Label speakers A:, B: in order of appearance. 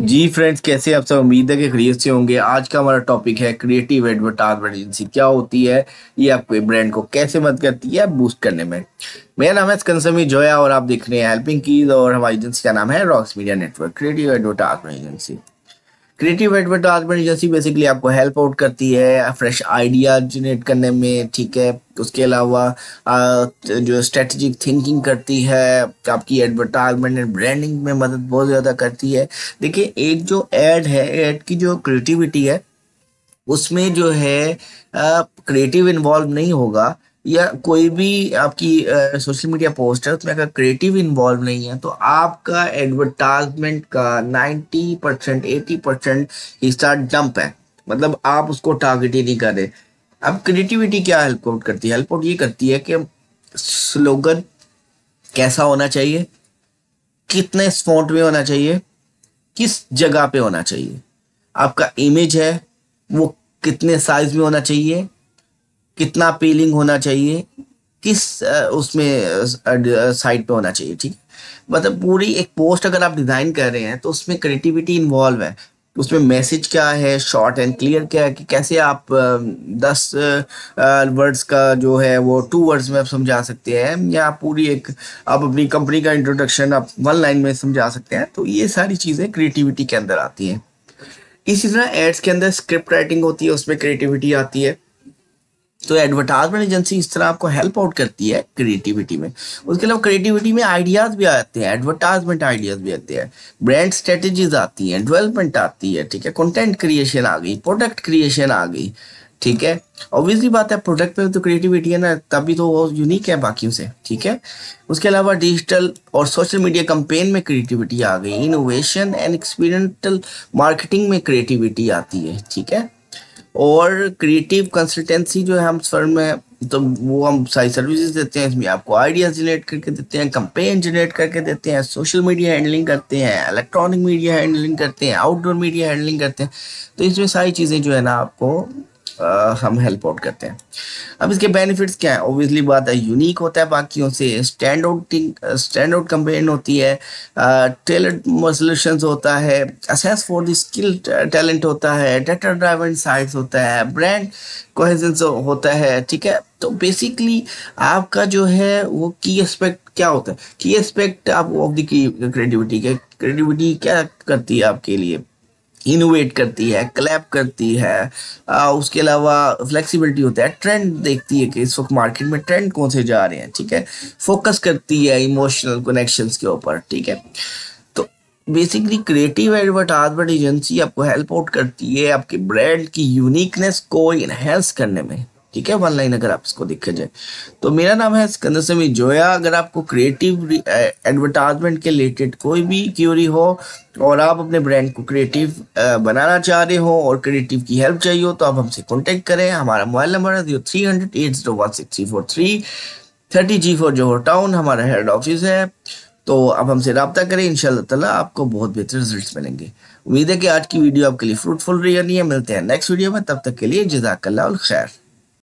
A: जी friends कैसे आप सब उम्मीद है कि खरीद से होंगे आज का हमारा टॉपिक है क्रिएटिव एडवर्टाइजमेंट एजेंसी क्या होती है ये आपके ब्रांड को कैसे मदद करती है बूस्ट करने में मेरा नाम है कंसमी जोया और आप देख रहे हैं हेल्पिंग कीज और हमारी एजेंसी का नाम है Rocks media network creative advertisement agency creative advertisement agency basically आपको हेल्प आउट करती है फ्रेश आइडिया जनरेट करने में ठीक है उसके अलावा जो स्ट्रेटजिक थिंकिंग करती है आपकी एडवर्टाइजमेंट एंड ब्रांडिंग में मदद बहुत ज़्यादा करती है देखिए एक जो एड है एड की जो क्रिएटिविटी है उसमें जो है क्रिएटिव इन्वॉल्व नहीं होगा या कोई भी आपकी सोशल मीडिया पोस्ट है उसमें अगर क्रिएटिव इन्वॉल्व नहीं है तो आपका एडवर्टाइजमेंट का 90 परसेंट एटी परसेंट हिस्सा डंप है मतलब आप उसको टारगेट ही नहीं कर रहे अब क्रिएटिविटी क्या हेल्प आउट करती है हेल्प आउट ये करती है कि स्लोगन कैसा होना चाहिए कितने स्पॉट में होना चाहिए किस जगह पे होना चाहिए आपका इमेज है वो कितने साइज में होना चाहिए कितना पीलिंग होना चाहिए किस उसमें साइड पे होना चाहिए ठीक मतलब पूरी एक पोस्ट अगर आप डिज़ाइन कर रहे हैं तो उसमें क्रिएटिविटी इन्वॉल्व है उसमें मैसेज क्या है शॉर्ट एंड क्लियर क्या है कि कैसे आप दस वर्ड्स का जो है वो टू वर्ड्स में आप समझा सकते हैं या पूरी एक आप अपनी कंपनी का इंट्रोडक्शन आप वन लाइन में समझा सकते हैं तो ये सारी चीज़ें क्रिएटिविटी के अंदर आती हैं इसी तरह एड्स के अंदर स्क्रिप्ट राइटिंग होती है उसमें क्रिएटिविटी आती है तो एडवर्टाइजमेंट एजेंसी इस तरह आपको हेल्प आउट करती है क्रिएटिविटी में उसके अलावा क्रिएटिविटी में आइडियाज भी आते हैं एडवर्टाइजमेंट आइडियाज भी आते हैं ब्रांड स्ट्रेटजीज आती हैं डेवलपमेंट आती है ठीक है कंटेंट क्रिएशन आ गई प्रोडक्ट क्रिएशन आ गई ठीक है ऑब्वियसली बात है प्रोडक्ट में तो क्रिएटिविटी है ना तभी तो वो यूनिक है बाकी से ठीक है उसके अलावा डिजिटल और सोशल मीडिया कंपेन में क्रिएटिविटी आ गई इनोवेशन एंड एक्सपीरियंटल मार्केटिंग में क्रिएटिविटी आती है ठीक है और क्रिएटिव कंसल्टेंसी जो है हम फर्म में तो वो हम सारी सर्विसेज देते हैं इसमें आपको आइडियाज जनरेट करके देते हैं कंपेन जनरेट करके देते हैं सोशल मीडिया हैंडलिंग करते हैं इलेक्ट्रॉनिक मीडिया हैंडलिंग करते हैं आउटडोर मीडिया हैंडलिंग करते हैं तो इसमें सारी चीज़ें जो है ना आपको हम हेल्प आउट करते हैं अब इसके बेनिफिट्स क्या है ओबियसली बात है यूनिक होता है बाकियों से stand out stand out campaign होती है टेलेंट सोल्यूशन होता है assess for the skill talent होता है डेटा ड्राइवन साइट होता है ब्रांड कोहेजेंस होता है ठीक है तो बेसिकली आपका जो है वो की एस्पेक्ट क्या होता है की एस्पेक्ट आप ऑफ द की क्रिएटिविटी के क्रिएटिविटी क्या करती है आपके लिए इनोवेट करती है क्लैप करती है आ, उसके अलावा फ्लेक्सिबिलिटी होता है ट्रेंड देखती है कि इस वक्त मार्केट में ट्रेंड कौन से जा रहे हैं ठीक है फोकस करती है इमोशनल कनेक्शंस के ऊपर ठीक है तो बेसिकली क्रिएटिव एडवर्टाइजमेंट एजेंसी आपको हेल्प आउट करती है आपके ब्रांड की यूनिकनेस को इनहेंस करने में ठीक है वन लाइन अगर आप इसको देखे जाए तो मेरा नाम है सिकंदर समी जोया अगर आपको क्रिएटिव एडवर्टाइजमेंट के रिलेटेड कोई भी क्यूरी हो और आप अपने ब्रांड को क्रिएटिव बनाना चाह रहे हो और क्रिएटिव की हेल्प चाहिए हो तो आप हमसे कॉन्टेक्ट करें हमारा मोबाइल नंबर है three hundred thirty G four Johar town हमारा हेड ऑफिस है तो आप हमसे रबता करें इन ताला आपको बहुत बेहतर रिजल्ट मिलेंगे उम्मीद है कि आज की वीडियो आपके लिए फ्रूटफुल रही है मिलते हैं नेक्स्ट वीडियो में तब तक के लिए जजाकल्ला खैर